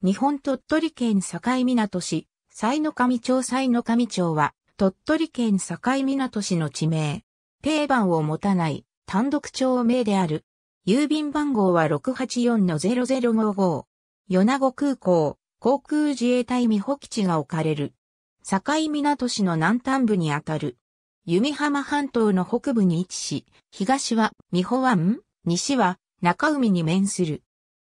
日本鳥取県境港市、西の上町西の上町は、鳥取県境港市の地名。定番を持たない単独町名である。郵便番号は684-0055。米子空港、航空自衛隊美保基地が置かれる。境港市の南端部にあたる。弓浜半島の北部に位置し、東は美保湾、西は中海に面する。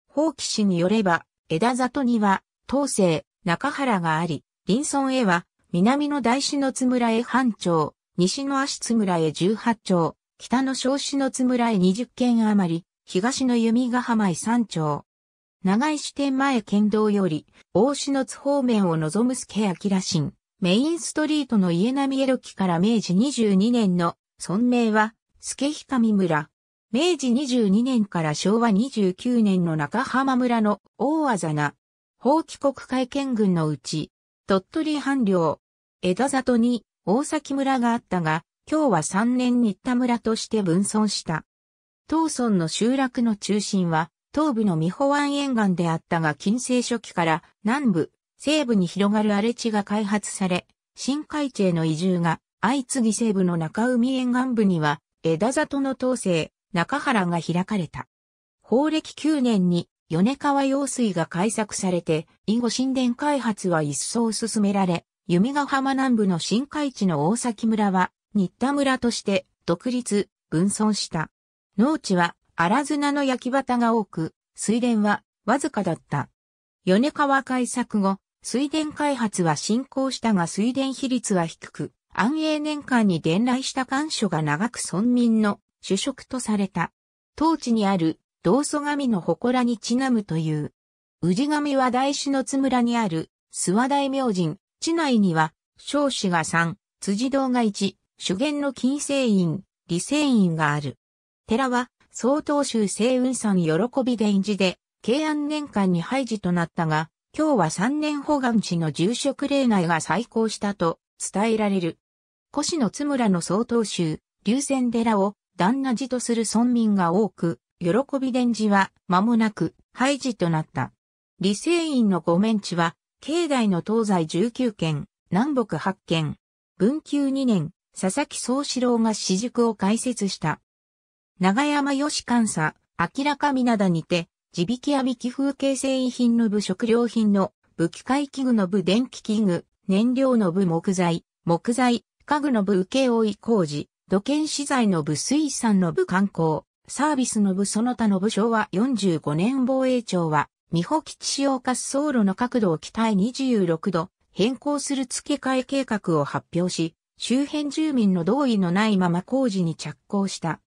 法規市によれば、枝里には、東西、中原があり、林村へは、南の大志の津村へ半町、西の足津村へ18町、北の小志の津村へ20軒余り、東の弓ヶ浜へ3町。長井支店前県道より、大志の津方面を望む助明新、メインストリートの家並み江戸期から明治22年の、村名は、助ひかみ村、明治22年から昭和29年の中浜村の大技な、法規国会見軍のうち、鳥取藩領、枝里に大崎村があったが、今日は3年っ田村として分村した。東村の集落の中心は、東部の美保湾沿岸であったが近世初期から南部、西部に広がる荒れ地が開発され、新海地への移住が相次ぎ西部の中海沿岸部には枝里の東西、中原が開かれた。法暦9年に米川用水が開削されて、以後神殿開発は一層進められ、弓ヶ浜南部の新海地の大崎村は、新田村として独立、分村した。農地は荒綱の焼き畑が多く、水田はわずかだった。米川開削後、水田開発は進行したが水田比率は低く、安永年間に伝来した干渉が長く村民の主食とされた。当地にある道祖神の祠にちなむという。氏神は大師の津村にある諏訪大明神、地内には少子が三、辻堂が一、主元の金星院、理星院がある。寺は、総統州星雲山喜び伝寺で、慶安年間に廃寺となったが、今日は三年保願地の住職霊内が再興したと伝えられる。古市の津村の総統州、流泉寺を旦那寺とする村民が多く、喜び伝寺は間もなく廃寺となった。理性院の御免地は、境内の東西19県、南北8県、文久2年、佐々木宗志郎が私塾を開設した。長山義監査、明らかみなだにて、地引き網。引風景製品の部食料品の部機械器具の部電気器具、燃料の部木材、木材、家具の部請負工事、土建資材の部水産の部観光、サービスの部その他の部昭和45年防衛庁は、美保基地使用滑走路の角度を北へ26度変更する付け替え計画を発表し、周辺住民の同意のないまま工事に着工した。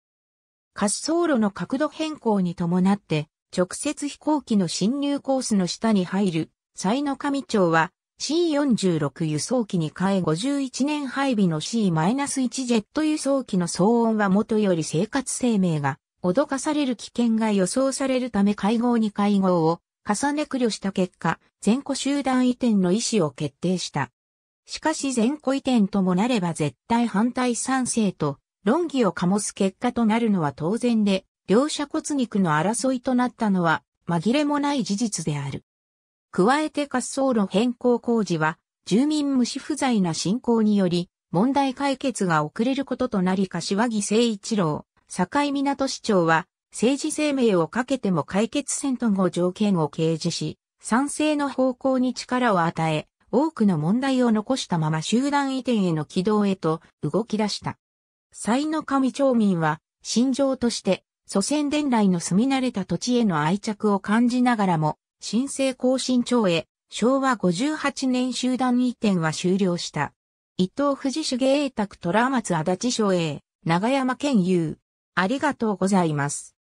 滑走路の角度変更に伴って、直接飛行機の侵入コースの下に入る、西の上町は、C46 輸送機に変え51年配備の C-1 ジェット輸送機の騒音は元より生活生命が脅かされる危険が予想されるため会合に会合を重ね苦慮した結果、全個集団移転の意思を決定した。しかし全個移転ともなれば絶対反対賛成と論議を醸す結果となるのは当然で、両者骨肉の争いとなったのは紛れもない事実である。加えて滑走路変更工事は、住民無視不在な進行により、問題解決が遅れることとなり柏木誠一郎、境港市長は、政治生命をかけても解決せんとご条件を掲示し、賛成の方向に力を与え、多くの問題を残したまま集団移転への軌道へと動き出した。才の上町民は、心情として、祖先伝来の住み慣れた土地への愛着を感じながらも、新生更新庁へ、昭和58年集団移転は終了した。伊藤藤重栄卓虎松足立所へ、長山県有。ありがとうございます。